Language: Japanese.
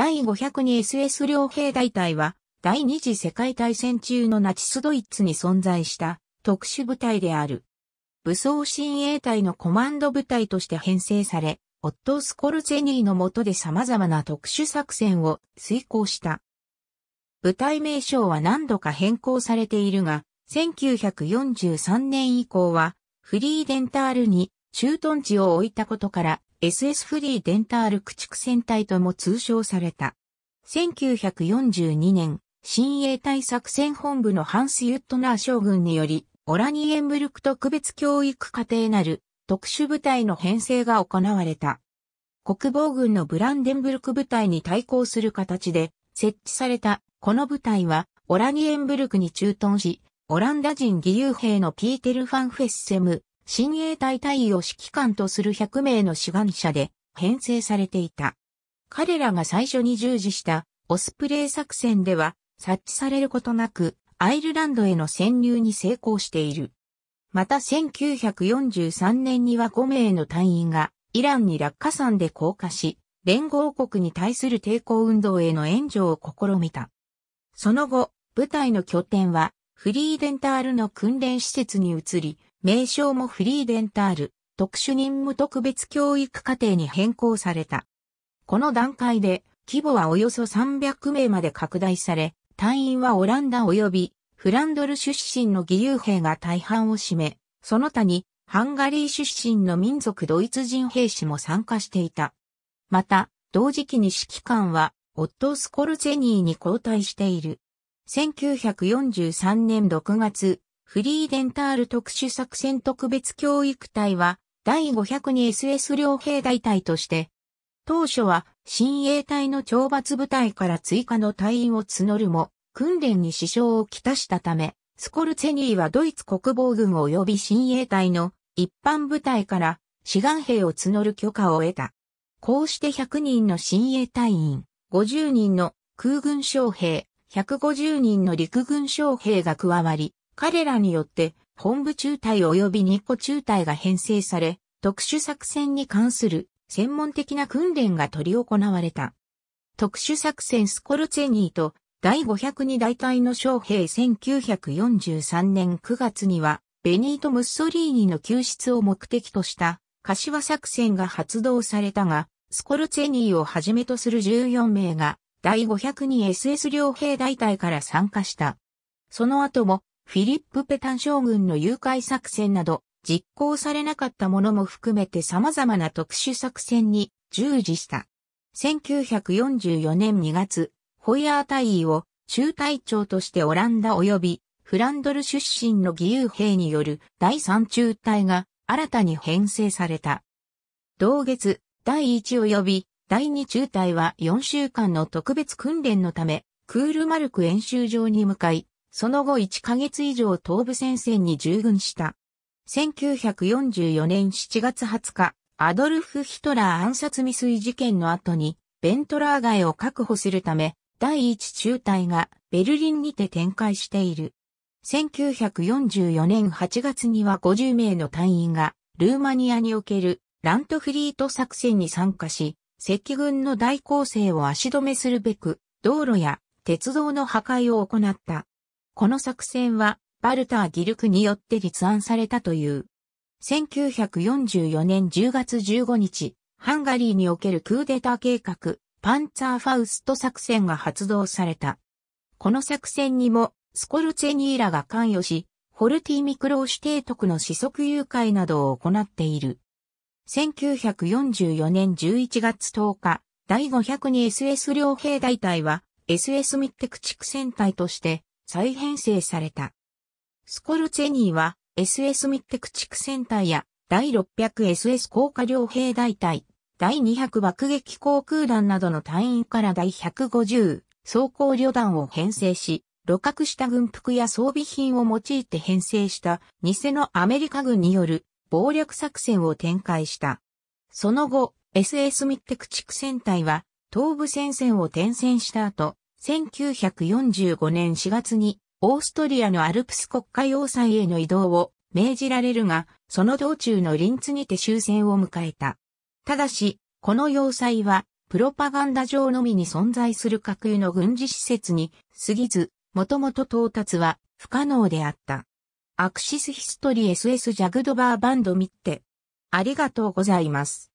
第 502SS 両兵大隊は、第二次世界大戦中のナチスドイツに存在した特殊部隊である。武装親衛隊のコマンド部隊として編成され、オットスコルゼニーの下で様々な特殊作戦を遂行した。部隊名称は何度か変更されているが、1943年以降は、フリーデンタールに駐屯地を置いたことから、SS フリーデンタール駆逐戦隊とも通称された。1942年、新衛隊作戦本部のハンス・ユットナー将軍により、オラニエンブルク特別教育課程なる特殊部隊の編成が行われた。国防軍のブランデンブルク部隊に対抗する形で設置されたこの部隊はオラニエンブルクに駐屯し、オランダ人義勇兵のピーテル・ファンフェッセム、親衛隊隊員を指揮官とする100名の志願者で編成されていた。彼らが最初に従事したオスプレイ作戦では察知されることなくアイルランドへの潜入に成功している。また1943年には5名の隊員がイランに落下山で降下し、連合国に対する抵抗運動への援助を試みた。その後、部隊の拠点はフリーデンタールの訓練施設に移り、名称もフリーデンタール、特殊任務特別教育課程に変更された。この段階で、規模はおよそ300名まで拡大され、隊員はオランダ及びフランドル出身の義勇兵が大半を占め、その他にハンガリー出身の民族ドイツ人兵士も参加していた。また、同時期に指揮官はオットスコルゼニーに交代している。1943年6月、フリーデンタール特殊作戦特別教育隊は、第 502SS 両兵大隊として、当初は、新衛隊の懲罰部隊から追加の隊員を募るも、訓練に支障をきたしたため、スコルツェニーはドイツ国防軍及び新衛隊の一般部隊から志願兵を募る許可を得た。こうして100人の新衛隊員、50人の空軍将兵、150人の陸軍将兵が加わり、彼らによって本部中隊及び日個中隊が編成され、特殊作戦に関する専門的な訓練が取り行われた。特殊作戦スコルツェニーと第502大隊の将兵1943年9月には、ベニート・ムッソリーニの救出を目的とした柏作戦が発動されたが、スコルツェニーをはじめとする14名が第 502SS 両兵大隊から参加した。その後もフィリップ・ペタン将軍の誘拐作戦など、実行されなかったものも含めて様々な特殊作戦に従事した。1944年2月、ホイヤー大尉を中隊長としてオランダ及びフランドル出身の義勇兵による第三中隊が新たに編成された。同月、第1及び第2中隊は4週間の特別訓練のため、クールマルク演習場に向かい、その後1ヶ月以上東部戦線に従軍した。1944年7月20日、アドルフ・ヒトラー暗殺未遂事件の後に、ベントラー街を確保するため、第一中隊がベルリンにて展開している。1944年8月には50名の隊員が、ルーマニアにおけるラントフリート作戦に参加し、赤軍の大攻勢を足止めするべく、道路や鉄道の破壊を行った。この作戦は、バルター・ギルクによって立案されたという。1944年10月15日、ハンガリーにおけるクーデター計画、パンツァーファウスト作戦が発動された。この作戦にも、スコルツェニーラが関与し、ホルティ・ミクローシュ提督の子息誘拐などを行っている。1944年11月10日、第 502SS 両兵大隊は、SS ミッテ駆逐戦隊として、再編成された。スコルツェニーは SS ミッテク地区戦隊や第 600SS 降下両兵大隊、第200爆撃航空団などの隊員から第150装甲旅団を編成し、露獲した軍服や装備品を用いて編成した偽のアメリカ軍による暴力作戦を展開した。その後、SS ミッテク地戦隊は東部戦線を転戦した後、1945年4月にオーストリアのアルプス国家要塞への移動を命じられるが、その道中のリンツにて終戦を迎えた。ただし、この要塞は、プロパガンダ上のみに存在する架空の軍事施設に過ぎず、もともと到達は不可能であった。アクシスヒストリー SS ジャグドバーバンドミって。ありがとうございます。